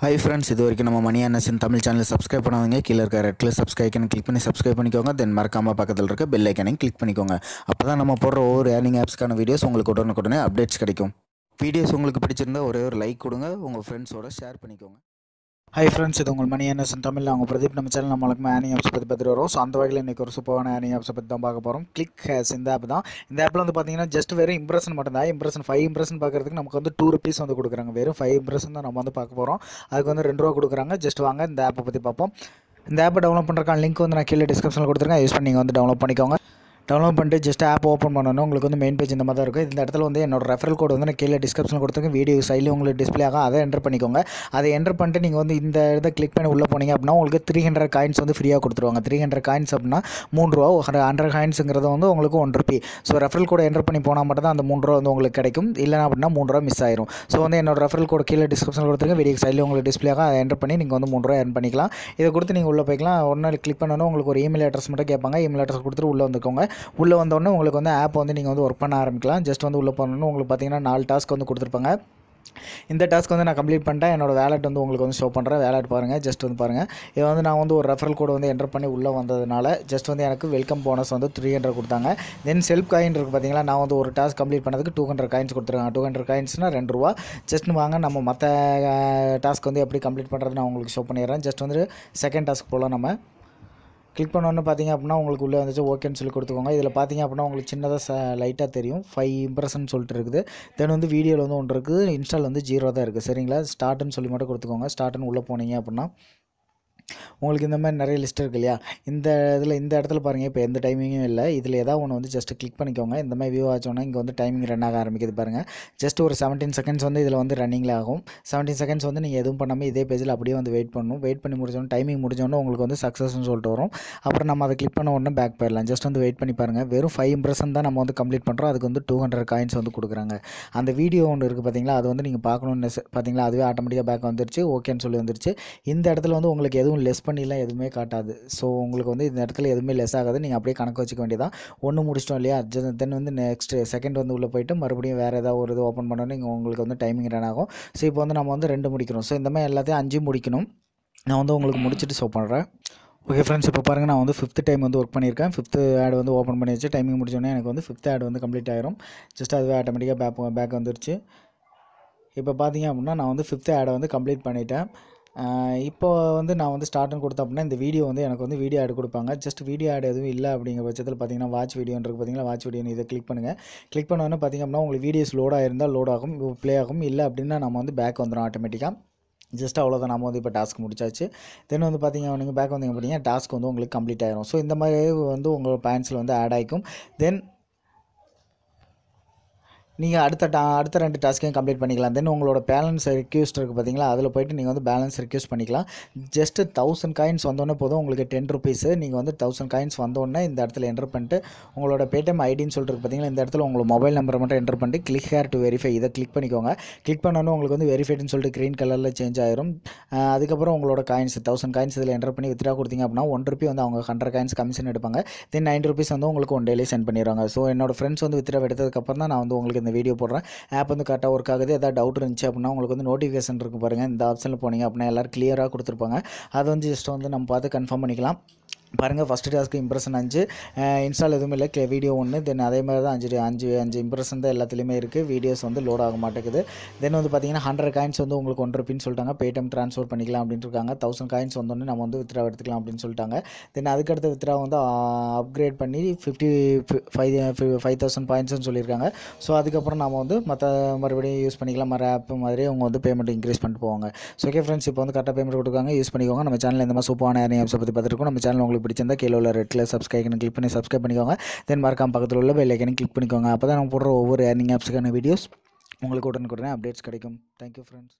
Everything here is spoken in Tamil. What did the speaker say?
ஹாய் ஃப்ரெண்ட்ஸ் இது வரைக்கும் நம்ம மணி அன்னசன் தமிழ் சேனல் சப்ஸ்கிரைப் பண்ணுவாங்க கீழே இருக்க ரெட் கலர் சப்ஸ்கிரைப் கிளிக் பண்ணி சப்ஸ்கிரைப் பண்ணிக்கோங்க தென் மறக்காம பக்கத்தில் இருக்க பெல் ஐக்கனையும் கிளிக் பண்ணிக்கோங்க அப்போ தான் நம்ம போடுற ஒவ்வொரு ஏர்னிங் ஆப்ஸ்க்கான வீடியோஸ் உங்களுக்கு உடனுக்குடனே அப்டேட்ஸ் கிடைக்கும் வீடியோஸ் உங்களுக்கு பிடிச்சிருந்தா ஒரே ஒரு லைக் கொடுங்க உங்கள் ஃப்ரெண்ட்ஸோட ஷேர் பண்ணிக்கோங்க ஹை ஃப்ரெண்ட்ஸ் இது உங்கள் மணி என்எஸ்என் தமிழ் அவங்க பிரதீப் நம்ம சேனல் நம்மளுக்கு ஆனி ஆப்ஸ் பற்றி பற்றி வரும் ஸோ அந்த வகையில் இன்றைக்கி ஒரு சூப்பரான ஆனி ஆப்ஸை பற்றி தான் பார்க்க போகிறோம் கிளிக் ஹேஸ் இந்த ஆப் தான் இந்த ஆப்பில் வந்து பார்த்தீங்கன்னா ஜஸ்ட் வெறும் இம்ப்ரெஷன் மட்டும்தான் இம்ப்ரெஷன் ஃபைவ் இம்ப்ரெஷன் பார்க்குறதுக்கு நமக்கு வந்து டூ ருபீஸ் வந்து கொடுக்குறாங்க வெறும் ஃபைவ் இம்ப்ரெஷன் தான் நம்ம வந்து பார்க்க போகிறோம் அதுக்கு வந்து ரெண்டு ரூபா கொடுக்குறாங்க ஜஸ்ட் வாங்க இந்த ஆப்பை பற்றி பார்ப்போம் இந்த ஆப்பை டவுன்லோட் பண்ணுறக்கான லிங்க் வந்து நான் கீழே டிஸ்கிரிப்ஷனில் கொடுத்துருக்கேன் யூஸ் பண்ணி நீங்கள் வந்து டவுன்லோட் பண்ணிக்கோங்க டவுன்லோட் பண்ணிட்டு ஜஸ்ட் ஆப் ஓப்பன் பண்ணணும் உங்களுக்கு வந்து மெயின் பேஜ் இந்த மாதிரி தான் இருக்கும் இந்த இடத்துல வந்து என்னோட ரெஃபரல் கோட் வந்து நான் கீழே டிஸ்கிரிப்ஷன் கொடுத்துருக்கேன் வீடியோ சைடில் உங்களுக்கு டிஸ்பிளே ஆகும் அதை என்டர் பண்ணிக்கோங்க அதை என்டர் பண்ணிட்டு நீங்கள் வந்து இந்த இதை கிளிக் பண்ணி உள்ளே போனீங்க அப்படின்னா உங்களுக்கு த்ரீ ஹண்ட்ரட் காயின்ஸ் வந்து ஃப்ரீயாக கொடுத்துருவாங்க த்ரீ ஹண்ட்ரட் காயின்ஸ் அப்படின்னா மூணு ரூபா ஹண்ட்ரட் காயின்ஸுங்கிறது வந்து உங்களுக்கு one rupee so referral code enter பண்ணி போனால் மட்டும் தான் அந்த மூணு ரூபா வந்து உங்களுக்கு கிடைக்கும் இல்லைனா அப்படின்னா மூணு ரூபா மிஸ் ஆயிரும் ஸோ வந்து என்னோட ரெஃபரல் கோட் கீழே டிஸ்கிரிப்ஷன் கொடுத்துருங்க வீடியோ சைடில் உங்களுக்கு டிஸ்பிளே ஆகும் அதை என்டர் பண்ணி நீங்கள் வந்து மூணு ரூபா ஏர்ன் பண்ணிக்கலாம் இதை கொடுத்து நீங்கள் உள்ளே போய்க்கலாம் ஒன்று கிளிக் பண்ணணும் உங்களுக்கு ஒரு இமெயில் அட்ரஸ் மட்டும் கேட்பாங்க இமெயில் அட்ரஸ் கொடுத்துட்டு உள்ளே வந்துக்கோங்க உள்ளே வந்தோடனே உங்களுக்கு வந்து ஆப் வந்து நீங்கள் வந்து ஒர்க் பண்ண ஆரம்பிக்கலாம் ஜஸ்ட் வந்து உள்ளே போனோன்னு உங்களுக்கு பார்த்தீங்கன்னா நாலு டாஸ்க் வந்து கொடுத்துருப்பாங்க இந்த டாஸ்க் வந்து நான் கம்ப்ளீட் பண்ணிட்டேன் என்னோடய வேலட் வந்து உங்களுக்கு வந்து ஷோ பண்ணுறேன் வேலட் பாருங்கள் ஜஸ்ட் வந்து பாருங்கள் இது வந்து நான் வந்து ஒரு ரெஃபரல் கோடு வந்து என்டர் பண்ணி உள்ளே வந்ததுனால ஜஸ்ட் வந்து எனக்கு வெல்கம் போனஸ் வந்து த்ரீ ஹண்ட்ரட் கொடுத்தாங்க தென் செல்ஃப் காயின் இருக்குது பார்த்தீங்களா நான் வந்து ஒரு டாஸ்க் கம்ப்ளீட் பண்ணதுக்கு டூ ஹண்ட்ரட் காயின்ஸ் கொடுத்துருக்காங்க டூ ஹண்ட்ரட் காயின்ஸ்னால் ரெண்டு ரூபா ஜஸ்ட்னு வாங்க நம்ம மற்ற டாஸ்க் வந்து எப்படி கம்ப்ளீட் பண்ணுறது நான் உங்களுக்கு ஷோ பண்ணிடுறேன் ஜஸ்ட் வந்து செகண்ட் டாஸ்க் போகலாம் நம்ம கிளிக் பண்ணோன்னு பார்த்தீங்க அப்படின்னா உங்களுக்கு உள்ளே வந்துச்சு ஓகேன்னு சொல்லி கொடுத்துக்கோங்க இதில் பார்த்தீங்க அப்படின்னா உங்களுக்கு சின்னதாக ச லைட்டாக தெரியும் ஃபைவ் இம்ப்ரெஷன் சொல்லிட்டு இருக்குது தென் வந்து வீடியோவில் வந்து ஒன்று இருக்குது இன்ஸ்டால் வந்து ஜீரோ தான் இருக்குது சரிங்களா ஸ்டார்ட்னு சொல்லி மட்டும் கொடுத்துக்கோங்க ஸ்டார்ட்னு உள்ளே போனீங்க அப்படின்னா உங்களுக்கு இந்த மாதிரி நிறைய லிஸ்ட் இருக்குது இல்லையா இந்த இதில் இந்த இடத்துல பாருங்கள் இப்போ எந்த டைமிங்கும் இல்லை இதில் ஏதாவது ஒன்று வந்து ஜஸ்ட் கிளிக் பண்ணிக்கோங்க இந்த மாதிரி வியூ ஆச்சோன்னா இங்கே வந்து டைமிங் ரன் ஆக ஆரம்பிக்குது பாருங்கள் ஜஸ்ட் ஒரு செவன்டீன் செகண்ட்ஸ் வந்து இதில் வந்து ரன்னிங்கில் ஆகும் செவன்டீன் செகண்ட்ஸ் வந்து நீங்கள் எதுவும் பண்ணாமல் இதே பேஜில் அப்படியே வந்து வெயிட் பண்ணணும் வெயிட் பண்ணி முடிச்சோன்னு டைமிங் முடிஞ்சோன்னு உங்களுக்கு வந்து சக்ஸஸ்ன்னு சொல்லிட்டு வரும் அப்புறம் நம்ம அதை கிளிக் பண்ண உடனே பேக் போயிடலாம் ஜஸ்ட் வந்து வெயிட் பண்ணி பாருங்கள் வெறும் ஃபைவ் இம்ப்ரெஷன் தான் நம்ம வந்து கம்ப்ளீட் பண்ணுறோம் அதுக்கு வந்து டூ ஹண்ட்ரட் காயின்ஸ் வந்து கொடுக்குறாங்க அந்த வீடியோ ஒன்று இருக்குது பார்த்தீங்களா அது வந்து நீங்கள் பார்க்கணுன்னு பார்த்தீங்களா அதுவே ஆட்டோமேட்டிக்காக பேக் வந்துருச்சு ஓகேன்னு சொல்லி வந்துருச்சு இந்த இடத்துல வந்து உங்களுக்கு எதுவும் லெஸ் பண்ணிலாம் எதுவுமே காட்டாது ஸோ உங்களுக்கு வந்து இந்த இடத்துல எதுவுமே லெஸ் ஆகாது நீங்கள் அப்படியே கணக்கு வச்சுக்க வேண்டியதான் ஒன்று முடிச்சிட்டோம் இல்லையா தென் வந்து நெக்ஸ்ட் செகண்ட் வந்து உள்ளே போயிட்டு மறுபடியும் வேறு ஏதாவது ஒரு இது ஓப்பன் பண்ணோன்னு உங்களுக்கு வந்து டைமிங் ரன் ஆகும் ஸோ இப்போ வந்து நம்ம வந்து ரெண்டு முடிக்கிறோம் ஸோ இந்த மாதிரி எல்லாத்தையும் அஞ்சு முடிக்கணும் நான் வந்து உங்களுக்கு முடிச்சுட்டு ஷோ பண்ணுறேன் ஓகே ஃப்ரெண்ட்ஸ் இப்போ பாருங்கள் நான் வந்து ஃபிஃப்த்து டைம் வந்து ஒர்க் பண்ணியிருக்கேன் ஃபிஃப்த்து ஆட் வந்து ஓப்பன் பண்ணி வச்சு டைமிங் முடிச்சோடனே எனக்கு வந்து ஃபிஃப்த் ஆட் வந்து கம்ப்ளீட் ஆயிரும் ஜஸ்ட் அதுவே ஆட்டோமேட்டிக்காக பேக் பேக் வந்துருச்சு இப்போ பார்த்தீங்க அப்படின்னா நான் வந்து ஃபிஃப்த்து ஆடை வந்து கம்ப்ளீட் பண்ணிட்டேன் இப்போ வந்து நான் வந்து ஸ்டார்ட்னு கொடுத்தேன் அப்படின்னா இந்த வீடியோ வந்து எனக்கு வந்து வீடியோ ஆட் கொடுப்பாங்க ஜஸ்ட் வீடியோ ஆட் எதுவும் இல்லை அப்படிங்கிற பட்சத்தில் பார்த்தீங்கன்னா வாட்ச் வீடியோன்றது பார்த்தீங்கன்னா வாட்ச் வீடியோன்னு இதை கிளிக் பண்ணுங்கள் கிளிக் பண்ணோன்னு பார்த்தீங்க அப்படின்னா உங்களுக்கு வீடியோஸ் லோடாக இருந்தால் லோட் ஆகும் இப்போ ப்ளே ஆகும் இல்லை அப்படின்னா நம்ம வந்து பேக் வந்துடும் ஆட்டோமேட்டிக்காக ஜஸ்ட் அவ்வளோதான் நம்ம வந்து இப்போ டாஸ்க் முடிச்சாச்சு தென் வந்து பார்த்தீங்க நீங்கள் பேக் வந்தீங்க அப்படின்னா டாஸ்க் வந்து உங்களுக்கு கம்ப்ளீட் ஆகிடும் ஸோ இந்த மாதிரி வந்து உங்கள் பேன்ஸில் வந்து ஆட் ஆகிக்கும் தென் நீங்கள் அடுத்த டா அடுத்த ரெண்டு டாஸ்க்கையும் கம்ப்ளீட் பண்ணிக்கலாம் தென் உங்களோட பேலன்ஸ் ரெக்யூஸ்ட் இருக்குது பார்த்தீங்களா அதில் போய்ட்டு நீங்கள் வந்து பேலன்ஸ் ரெக்யூஸ் பண்ணிக்கலாம் ஜஸ்ட்டு தௌசண்ட் காயின்ஸ் வந்தோடனே போதும் உங்களுக்கு டென் ருபீஸு நீங்கள் வந்து தௌசண்ட் காயின்ஸ் வந்தோடனே இந்த இடத்துல என்டர் பண்ணிட்டு உங்களோட பேடிஎம் ஐடின்னு சொல்லிட்டு பார்த்தீங்களா இந்த இடத்துல உங்களோட மொபைல் நம்பரை மட்டும் என்டர் பண்ணிட்டு கிளிக் ஹேர் டு வெரிஃபை இதை கிளிக் பண்ணிக்கோங்க கிளிக் பண்ணோன்னே உங்களுக்கு வந்து வெரிஃபைடுன்னு சொல்லிட்டு க்ரீன் கலரில் சேஞ்ச் ஆயிரும் அதுக்கப்புறம் உங்களோட காயின்ஸ் தௌசண்ட் காயின்ஸ் இதில் என்டர் பண்ணி வித்ரா கொடுத்தீங்க அப்படின்னா ஒன் ருபி வந்து அவங்க ஹண்ட்ரட் காயின்ஸ் கமிஷன் எடுப்பாங்க தென் நைன் ருபீஸ் வந்து உங்களுக்கு ஒன் டேலே சென்ட் பண்ணிடுவாங்க ஸோ என்னோட ஃப்ரெண்ட்ஸ் வந்து வித்ரா எடுத்ததுக்கப்புறம் தான் நான் வந்து உங்களுக்கு இந்த வீடியோ போடுறேன் ஆப் வந்து கரெக்டாக ஒர்க் ஆகுது ஏதாவது டவுட் இருந்துச்சு அப்படின்னா உங்களுக்கு வந்து நோட்டிஃபிகேஷன் இருக்குது பாருங்கள் இந்த ஆப்ஷனில் போனீங்க அப்படின்னா எல்லோரும் கிளியராக கொடுத்துருப்பாங்க அதை வந்து ஜஸ்ட் வந்து நம்ம பார்த்து கன்ஃபார்ம் பண்ணிக்கலாம் பாருங்கள் ஃபஸ்ட் டாஸ்க்கு இம்ப்ரெஷன் அஞ்சு இன்ஸ்டால் எதுவுமே இல்லை வீடியோ ஒன்று தென் அதே மாதிரி தான் அஞ்சு அஞ்சு அஞ்சு இம்ப்ரெஷன் தான் எல்லாத்துலேயுமே இருக்குது வீடியோஸ் வந்து லோட் ஆக மாட்டேங்குது தென் வந்து பார்த்தீங்கன்னா ஹண்ட்ரட் காயின்ஸ் வந்து உங்களுக்கு ஒன்று பின் சொல்லிட்டாங்க பேடிஎம் ட்ரான்ஸ்ஃபர் பண்ணிக்கலாம் அப்படின்னு இருக்காங்க தௌசண்ட் காயின்ஸ் வந்தோடனே நம்ம வந்து வித்ரா எடுத்துக்கலாம் அப்படின்னு சொல்லிட்டாங்க தென் அதுக்கடுத்த வித்ரா வந்து அப்கிரேட் பண்ணி ஃபிஃப்டி ஃபைவ் ஃபைவ் தௌசண்ட் பாயிண்ட்ஸ்னு சொல்லியிருக்காங்க ஸோ அதுக்கப்புறம் நம்ம வந்து மற்ற மறுபடியும் யூஸ் பண்ணிக்கலாம் மறு ஆப் மாதிரி அவங்க வந்து பேமெண்ட் இன்க்ரீஸ் பண்ணிட்டு போவாங்க ஸோ ஓகே ஃப்ரெண்ட்ஸ் இப்போ வந்து கரெக்டாக பேமெண்ட் கொடுக்காங்க யூஸ் பண்ணிக்கோங்க நம்ம சேனல் இந்த மாதிரி சூப்பரான ஆப்ஸை பற்றி பார்த்துருக்கோம் நம்ம சேனல் உங்களுக்கு வீடியோ பிடிச்சிருந்தா கீழே உள்ள ரெட்டில் சப்ஸ்கிரைப் கிளிக் பண்ணி சப்ஸ்கிரைப் பண்ணிக்கோங்க தென் மறக்காம பக்கத்தில் உள்ள பெல் ஐக்கனை கிளிக் பண்ணிக்கோங்க அப்போ தான் நம்ம போடுற ஒவ்வொரு ஏர்னிங் ஆப்ஸுக்கான வீடியோஸ் உங்களுக்கு உடனுக்குடனே அப்டேட்ஸ் கிடைக்கும் தேங்க்யூ ஃப்ரெண்ட்ஸ்